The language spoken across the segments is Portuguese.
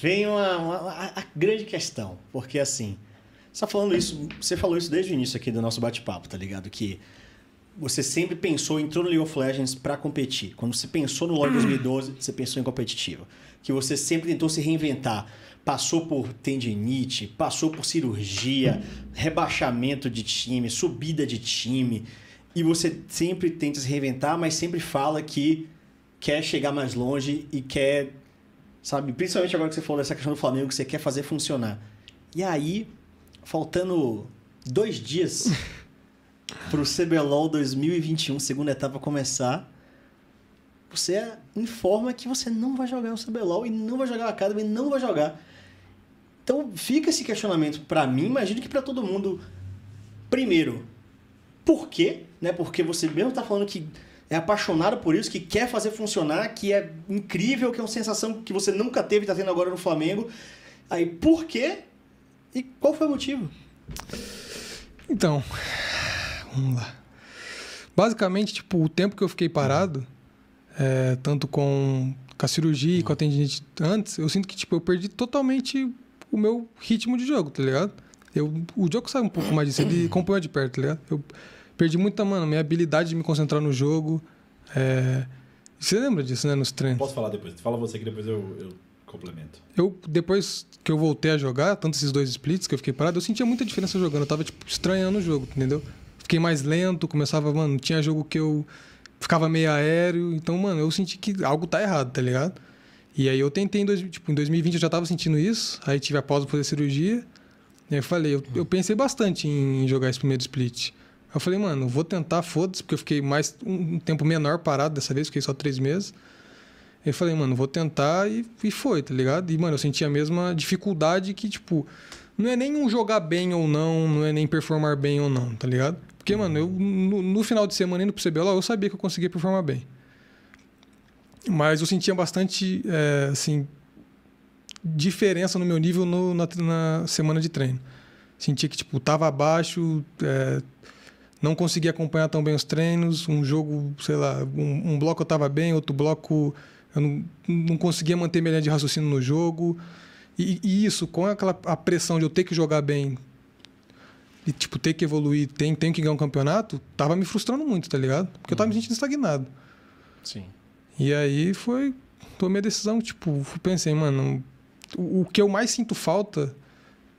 vem uma, uma, a grande questão, porque assim, você tá falando isso, você falou isso desde o início aqui do nosso bate-papo, tá ligado? Que você sempre pensou, entrou no League of Legends para competir. Quando você pensou no LoL 2012, você pensou em competitivo. Que você sempre tentou se reinventar. Passou por tendinite, passou por cirurgia, rebaixamento de time, subida de time. E você sempre tenta se reinventar, mas sempre fala que quer chegar mais longe e quer Sabe? Principalmente agora que você falou dessa questão do Flamengo, que você quer fazer funcionar. E aí, faltando dois dias pro CBLOL 2021, segunda etapa, começar, você informa que você não vai jogar o CBLOL e não vai jogar o Academy, não vai jogar. Então fica esse questionamento para mim, imagino que para todo mundo. Primeiro, por quê? Né? Porque você mesmo tá falando que é apaixonado por isso, que quer fazer funcionar, que é incrível, que é uma sensação que você nunca teve, está tendo agora no Flamengo. Aí, por quê? E qual foi o motivo? Então, vamos lá. Basicamente, tipo, o tempo que eu fiquei parado, é, tanto com, com a cirurgia e com a tendinite antes, eu sinto que, tipo, eu perdi totalmente o meu ritmo de jogo, tá ligado? Eu, o jogo sai um pouco mais disso, ele acompanha de perto, tá ligado? Eu, perdi muita, mano, minha habilidade de me concentrar no jogo. É... Você lembra disso, né, nos treinos? Posso falar depois? Fala você que depois eu, eu complemento. Eu, depois que eu voltei a jogar, tanto esses dois splits que eu fiquei parado, eu sentia muita diferença jogando. Eu tava, tipo, estranhando o jogo, entendeu? Fiquei mais lento, começava, mano, tinha jogo que eu ficava meio aéreo. Então, mano, eu senti que algo tá errado, tá ligado? E aí eu tentei, em, dois, tipo, em 2020 eu já tava sentindo isso, aí tive a pausa pra fazer cirurgia. E aí eu falei, eu, eu pensei bastante em jogar esse primeiro split. Eu falei, mano, vou tentar, foda-se, porque eu fiquei mais um tempo menor parado dessa vez, fiquei só três meses. Eu falei, mano, vou tentar e, e foi, tá ligado? E, mano, eu senti a mesma dificuldade que, tipo, não é nem um jogar bem ou não, não é nem performar bem ou não, tá ligado? Porque, mano, eu no, no final de semana indo pro CBLOL, eu sabia que eu conseguia performar bem. Mas eu sentia bastante, é, assim, diferença no meu nível no, na, na, semana de treino. Sentia que, tipo, tava abaixo, é, não conseguia acompanhar tão bem os treinos. Um jogo, sei lá, um, um bloco eu estava bem, outro bloco eu não, não conseguia manter minha linha de raciocínio no jogo. E, e, isso, com aquela a pressão de eu ter que jogar bem e, tipo, ter que evoluir, tem, tenho que ganhar um campeonato, tava me frustrando muito, tá ligado? Porque eu tava me uhum. sentindo estagnado. Sim. E aí foi. Tomei a decisão, tipo, pensei, mano, o, o que eu mais sinto falta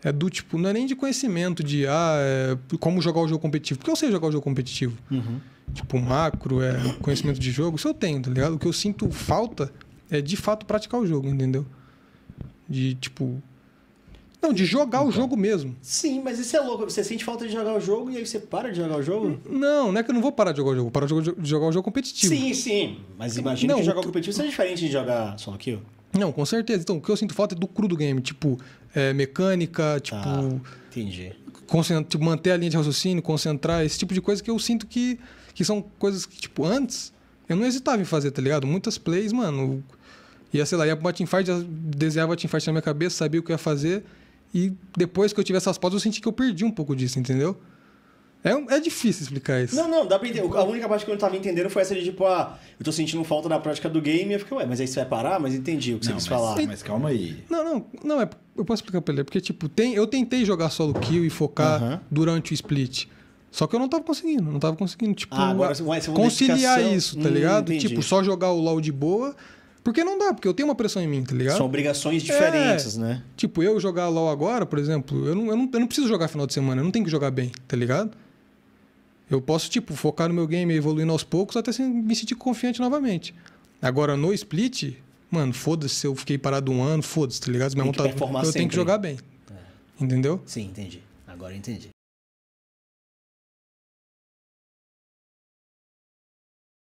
é do tipo, não é nem de conhecimento de ah, é, como jogar o jogo competitivo. Porque eu sei jogar o jogo competitivo. Uhum. Tipo, macro, é, conhecimento de jogo, isso eu tenho, tá ligado? O que eu sinto falta é de fato praticar o jogo, entendeu? De tipo. Não, de jogar então, o jogo mesmo. Sim, mas isso é louco. Você sente falta de jogar o jogo e aí você para de jogar o jogo? Não, não é que eu não vou parar de jogar o jogo. Eu paro de jogar o jogo competitivo. Sim, sim. Mas imagina que jogar o competitivo seja diferente de jogar solo kill. Não, com certeza. Então, o que eu sinto falta é do cru do game. Tipo, é, mecânica, tipo... Ah, entendi. Tipo, manter a linha de raciocínio, concentrar. Esse tipo de coisa que eu sinto que, que são coisas que, tipo, antes... Eu não hesitava em fazer, tá ligado? Muitas plays, mano... Ia, sei lá, ia pra teamfight, desenhava teamfight na minha cabeça, sabia o que ia fazer... E depois que eu tive essas pausas, eu senti que eu perdi um pouco disso, entendeu? É, é difícil explicar isso. Não, não, dá pra entender. A única parte que eu não tava entendendo foi essa de tipo, ah, eu tô sentindo falta da prática do game. Eu fiquei, ué, mas aí você vai parar? Mas entendi o que não, você quis mas, falar. Mas calma aí. Não, não, não, é, eu posso explicar pra ele. Porque, tipo, tem, eu tentei jogar solo kill e focar durante o split. Só que eu não tava conseguindo, não tava conseguindo, tipo, ah, agora, conciliar dedicação... isso, tá ligado? Hum, tipo, só jogar o LoL de boa. Porque não dá, porque eu tenho uma pressão em mim, tá ligado? São obrigações diferentes, é, né? Tipo, eu jogar LoL agora, por exemplo, eu não, eu, não, eu não preciso jogar final de semana, eu não tenho que jogar bem, tá ligado? Eu posso, tipo, focar no meu game, evoluindo aos poucos, até me sentir confiante novamente. Agora, no split, mano, foda-se se eu fiquei parado um ano, foda-se, tá ligado? Minha vontade, eu sempre. tenho que jogar bem. É. Entendeu? Sim, entendi. Agora eu entendi.